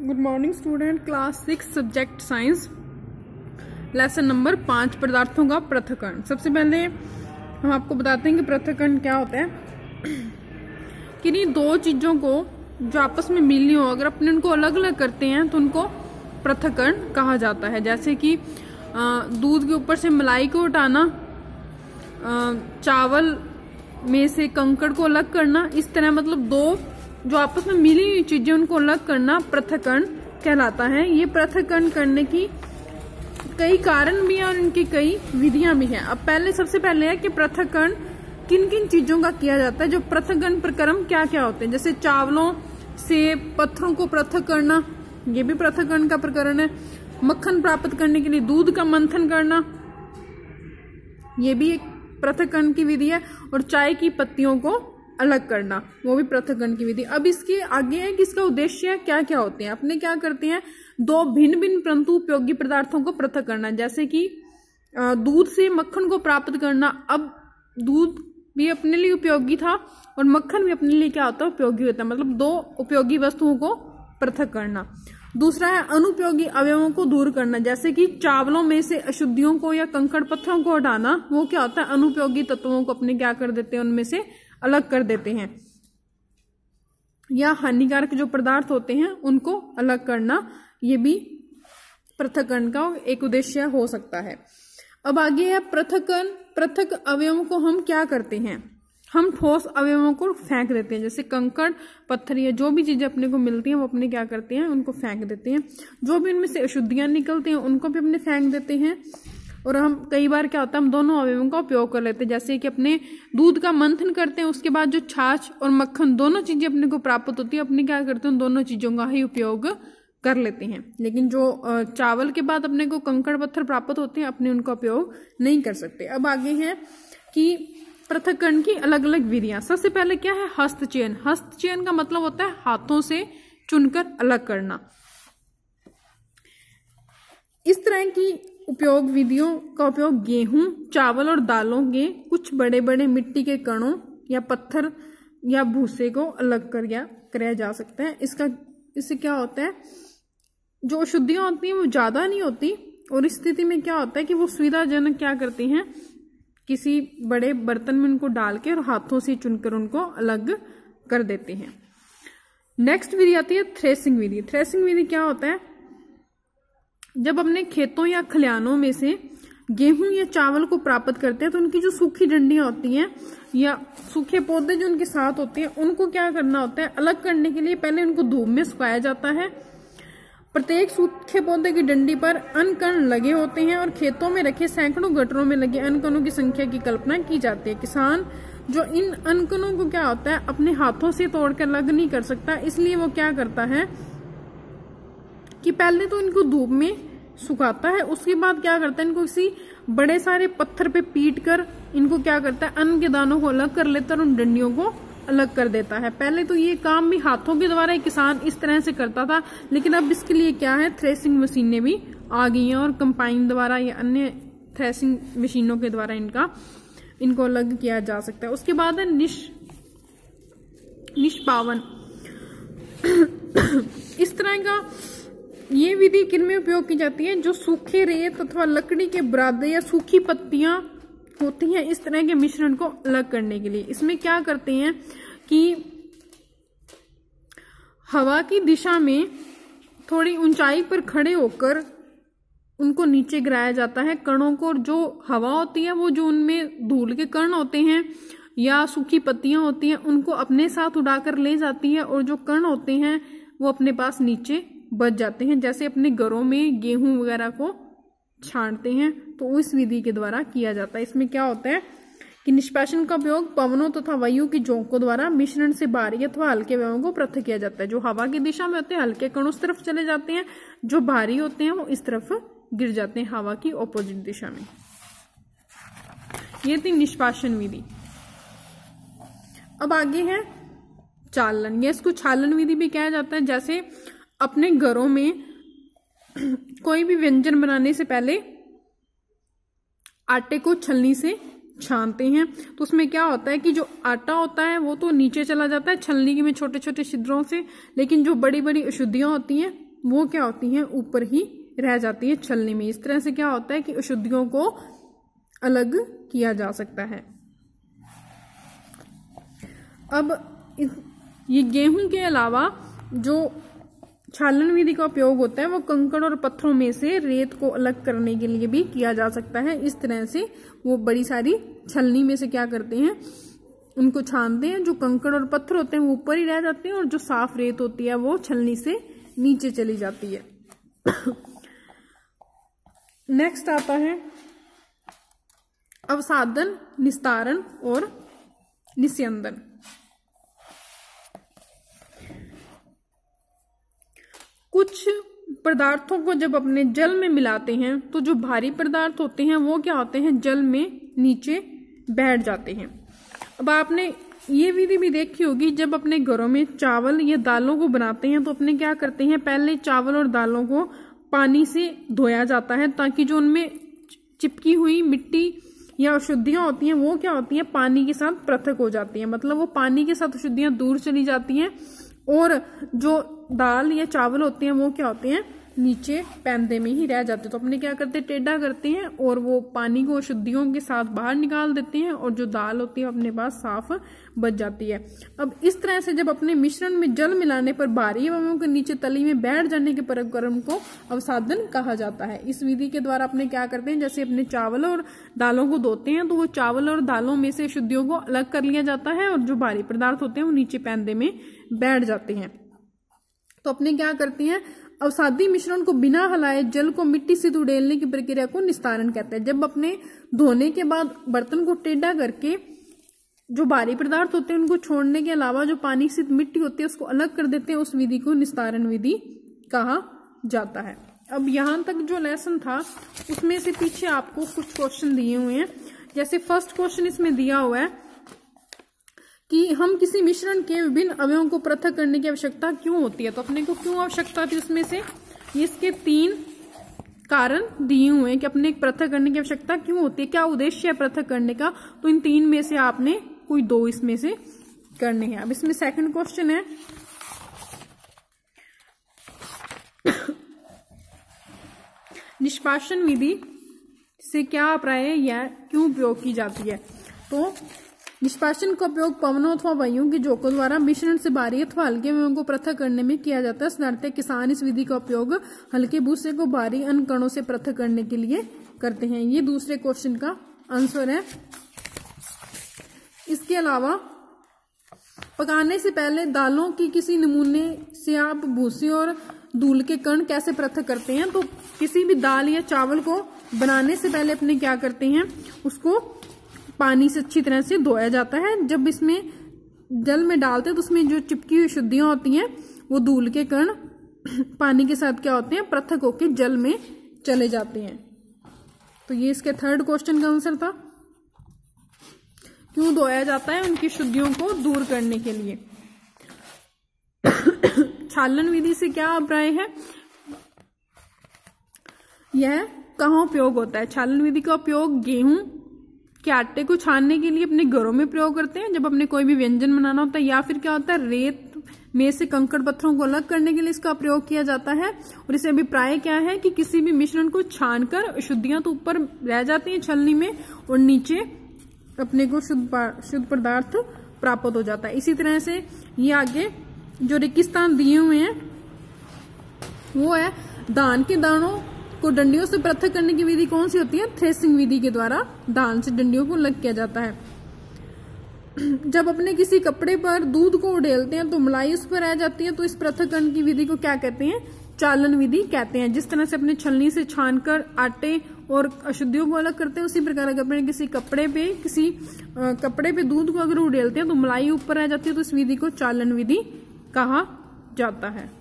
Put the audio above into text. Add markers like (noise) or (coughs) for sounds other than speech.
good morning student class six subject science lesson number पांच पदार्थों का पृथकरण सबसे पहले हम आपको बताते हैं कि पृथकरण क्या होता है (clears throat) किन्हीं दो चीज़ों को जो आपस में मिली हो अगर अपने उनको अलग अलग करते हैं तो उनको पृथकरण कहा जाता है जैसे कि दूध के ऊपर से मलाई को हटाना चावल में से कंकड़ को अलग करना इस तरह मतलब दो जो आपस में मिली हुई चीजें उनको अलग करना पृथकरण कहलाता है ये पृथकरण करने की कई कारण भी हैं और इनकी कई विधियां भी हैं अब पहले सबसे पहले है कि पृथकरण किन किन चीजों का किया जाता है जो पृथकरण प्रक्रम क्या क्या होते हैं जैसे चावलों से पत्थरों को पृथक करना ये भी पृथकरण का प्रकरण है मक्खन प्राप्त करने के लिए दूध का मंथन करना ये भी एक पृथकरण की विधि है और चाय की पत्तियों को अलग करना वो भी पृथकगण की विधि अब इसके आगे है कि इसका उद्देश्य क्या क्या होते हैं अपने क्या करते हैं दो भिन्न भिन्न परंतु उपयोगी पदार्थों को पृथक करना जैसे कि दूध से मक्खन को प्राप्त करना अब दूध भी अपने लिए उपयोगी था और मक्खन भी अपने लिए क्या होता है उपयोगी होता है मतलब दो उपयोगी वस्तुओं को पृथक करना दूसरा है अनुपयोगी अवयवों को दूर करना जैसे कि चावलों में से अशुद्धियों को या कंकड़ पत्थरों को हटाना वो क्या होता है अनुपयोगी तत्वों को अपने क्या कर देते हैं उनमें से अलग कर देते हैं या हानिकारक जो पदार्थ होते हैं उनको अलग करना ये भी पृथकरण का एक उद्देश्य हो सकता है अब आगे है पृथकन पृथक अवयवों को हम क्या करते हैं हम ठोस अवयवों को फेंक देते हैं जैसे कंकड़ पत्थर या जो भी चीज़ें अपने को मिलती हैं वो अपने क्या करते हैं उनको फेंक देते हैं जो भी उनमें से अशुद्धियां निकलती हैं उनको भी अपने फेंक देते हैं और हम कई बार क्या होता है हम दोनों अवयवों का उपयोग कर लेते हैं जैसे कि अपने दूध का मंथन करते हैं उसके बाद जो छाछ और मक्खन दोनों चीज़ें अपने को प्राप्त होती है अपने क्या करते हैं दोनों चीज़ों का ही उपयोग कर लेते हैं लेकिन जो चावल के बाद अपने को कंकड़ पत्थर प्राप्त होते हैं अपने उनका उपयोग नहीं कर सकते अब आगे है कि पृथककरण की अलग अलग विधियां सबसे पहले क्या है हस्तचयन हस्तचयन का मतलब होता है हाथों से चुनकर अलग करना इस तरह की उपयोग विधियों का उपयोग गेहूं चावल और दालों के कुछ बड़े बड़े मिट्टी के कणों या पत्थर या भूसे को अलग कर या कराया जा सकता है इसका इससे क्या होता है जो अशुद्धियां होती हैं वो ज़्यादा नहीं होती और इस स्थिति में क्या होता है कि वो सुविधाजनक क्या करती हैं किसी बड़े बर्तन में उनको डाल के और हाथों से चुनकर उनको अलग कर देते हैं नेक्स्ट विधि आती है थ्रेसिंग विधि थ्रेसिंग विधि क्या होता है जब अपने खेतों या खलिनों में से गेहूं या चावल को प्राप्त करते हैं तो उनकी जो सूखी डंडियां होती हैं या सूखे पौधे जो उनके साथ होते हैं उनको क्या करना होता है अलग करने के लिए पहले उनको धूप में सुखाया जाता है प्रत्येक सूखे पौधे की डंडी पर अनकण लगे होते हैं और खेतों में रखे सैकड़ों गटरों में लगे अनकणों की संख्या की कल्पना की जाती है किसान जो इन अनकणों को क्या होता है अपने हाथों से तोड़कर अलग नहीं कर सकता इसलिए वो क्या करता है कि पहले तो इनको धूप में सुखाता है उसके बाद क्या करता है इनको किसी बड़े सारे पत्थर पे पीट कर इनको क्या करता है अन्न के दानों को अलग कर लेता है और उन डंडियों को अलग कर देता है पहले तो ये काम भी हाथों के द्वारा किसान इस तरह से करता था लेकिन अब इसके लिए क्या है थ्रेसिंग मशीनें भी आ गई हैं और कंपाइन द्वारा या अन्य थ्रेसिंग मशीनों के द्वारा इनका इनको अलग किया जा सकता है उसके बाद है निश निष्पावन (coughs) इस तरह का ये विधि किन में उपयोग की जाती है जो सूखे रेत अथवा लकड़ी के बरादे या सूखी पत्तियां होती हैं इस तरह के मिश्रण को अलग करने के लिए इसमें क्या करते हैं कि हवा की दिशा में थोड़ी ऊंचाई पर खड़े होकर उनको नीचे गिराया जाता है कणों को जो हवा होती है वो जो उनमें धूल के कण होते हैं या सूखी पत्तियां होती हैं उनको अपने साथ उड़ाकर ले जाती है और जो कण होते हैं वो अपने पास नीचे बच जाते हैं जैसे अपने घरों में गेहूं वगैरह को छानते हैं तो उस विधि के द्वारा किया जाता है इसमें क्या होता है कि निष्पाशन का उपयोग पवनों तथा तो वायु की जोंकों द्वारा मिश्रण से भारी अथवा हल्के व्यवहार को पृथक किया जाता है जो हवा की दिशा में होते हैं हल्के कण उस तरफ चले जाते हैं जो भारी होते हैं वो इस तरफ गिर जाते हैं हवा की ऑपोजिट दिशा में ये थी निष्पाशन विधि अब आगे है चालन यह इसको छालन विधि भी कहा जाता है जैसे अपने घरों में कोई भी व्यंजन बनाने से पहले आटे को छलनी से छानते हैं तो उसमें क्या होता है कि जो आटा होता है वो तो नीचे चला जाता है छलनी में छोटे छोटे छिद्रों से लेकिन जो बड़ी बड़ी अशुद्धियां होती हैं वो क्या होती हैं ऊपर ही रह जाती है छलनी में इस तरह से क्या होता है कि अशुद्धियों को अलग किया जा सकता है अब ये गेहूं के अलावा जो छालन विधि का उपयोग होता है वो कंकड़ और पत्थरों में से रेत को अलग करने के लिए भी किया जा सकता है इस तरह से वो बड़ी सारी छलनी में से क्या करते हैं उनको छानते हैं जो कंकड़ और पत्थर होते हैं वो ऊपर ही रह जाते हैं और जो साफ रेत होती है वो छलनी से नीचे चली जाती है नेक्स्ट आता है अवसादन निस्तारण और निस्यंदन कुछ पदार्थों को जब अपने जल में मिलाते हैं तो जो भारी पदार्थ होते हैं वो क्या होते हैं जल में नीचे बैठ जाते हैं अब आपने ये विधि भी देखी होगी जब अपने घरों में चावल या दालों को बनाते हैं तो अपने क्या करते हैं पहले चावल और दालों को पानी से धोया जाता है ताकि जो उनमें चिपकी हुई मिट्टी या अशुद्धियां होती हैं वो क्या होती हैं पानी के साथ पृथक हो जाती हैं मतलब वो पानी के साथ अशुद्धियां दूर चली जाती हैं और जो दाल या चावल होते हैं वो क्या होते हैं नीचे पैंदे में ही रह जाते तो अपने क्या करते टेढ़ा करते हैं और वो पानी को शुद्धियों के साथ बाहर निकाल देते हैं और जो दाल होती है अपने पास साफ बच जाती है अब इस तरह से जब अपने मिश्रण में जल मिलाने पर भारी हवाओं के नीचे तली में बैठ जाने के परक्रम को अवसाधन कहा जाता है इस विधि के द्वारा अपने क्या करते हैं जैसे अपने चावल और दालों को धोते हैं तो वो चावल और दालों में से शुद्धियों को अलग कर लिया जाता है और जो भारी पदार्थ होते हैं वो नीचे पैंदे में बैठ जाते हैं तो अपने क्या करते हैं अवसादी मिश्रण को बिना हलाए जल को मिट्टी से उड़ेलने की प्रक्रिया को निस्तारण कहते हैं जब अपने धोने के बाद बर्तन को टेढ़ा करके जो भारी पदार्थ होते हैं उनको छोड़ने के अलावा जो पानी से मिट्टी होती है उसको अलग कर देते हैं उस विधि को निस्तारण विधि कहा जाता है अब यहां तक जो लेसन था उसमें से पीछे आपको कुछ क्वेश्चन दिए हुए हैं जैसे फर्स्ट क्वेश्चन इसमें दिया हुआ है कि हम किसी मिश्रण के विभिन्न अवयवों को पृथक करने की आवश्यकता क्यों होती है तो अपने को क्यों आवश्यकता थी उसमें से इसके तीन कारण दिए हुए कि अपने पृथक करने की आवश्यकता क्यों होती है क्या उद्देश्य है पृथक करने का तो इन तीन में से आपने कोई दो इसमें से करने हैं अब इसमें सेकंड क्वेश्चन है निष्पाशन विधि से क्या है या क्यों उपयोग की जाती है तो निष्पाशन का उपयोग पवनों अथवा वायुओं के जोकों द्वारा मिश्रण से बारी अथवा हल्के वायुओं को पृथक करने में किया जाता है स्नातः किसान इस विधि का उपयोग हल्के भूसे को बारी अन्य कणों से पृथक करने के लिए करते हैं ये दूसरे क्वेश्चन का आंसर है इसके अलावा पकाने से पहले दालों की किसी नमूने से आप भूसे और धूल के कण कैसे पृथक करते हैं तो किसी भी दाल या चावल को बनाने से पहले अपने क्या करते हैं उसको पानी से अच्छी तरह से धोया जाता है जब इसमें जल में डालते हैं तो उसमें जो चिपकी हुई शुद्धियां होती हैं वो धूल के कण (clears throat) पानी के साथ क्या होते हैं पृथक होकर जल में चले जाते हैं तो ये इसके थर्ड क्वेश्चन का आंसर था क्यों धोया जाता है उनकी शुद्धियों को दूर करने के लिए (clears throat) छालन विधि से क्या अभिप्राय है यह कहा उपयोग होता है छालन विधि का उपयोग गेहूं कि आटे को छानने के लिए अपने घरों में प्रयोग करते हैं जब अपने कोई भी व्यंजन बनाना होता है या फिर क्या होता है रेत में से कंकड़ पत्थरों को अलग करने के लिए इसका प्रयोग किया जाता है और इसे अभिप्राय क्या है कि किसी भी मिश्रण को छान कर शुद्धियां तो ऊपर रह जाती हैं छलनी में और नीचे अपने को शुद्ध शुद्ध पदार्थ प्राप्त हो जाता है इसी तरह से ये आगे जो रेगिस्तान दिए हुए हैं वो है धान के दानों को डंडियों से पृथक करने की विधि कौन सी होती है थ्रेसिंग विधि के द्वारा धान से डंडियों को अलग किया जाता है (clears throat) जब अपने किसी कपड़े पर दूध को उडेलते हैं तो मलाई उस पर रह जाती है तो इस पृथककरण की विधि को क्या कहते हैं चालन विधि कहते हैं जिस तरह से अपने छलनी से छानकर आटे और अशुद्धियों को अलग करते हैं उसी प्रकार अगर अपने किसी कपड़े पे किसी आ, कपड़े पे दूध को अगर उडेलते हैं तो मलाई ऊपर रह जाती है तो इस विधि को चालन विधि कहा जाता है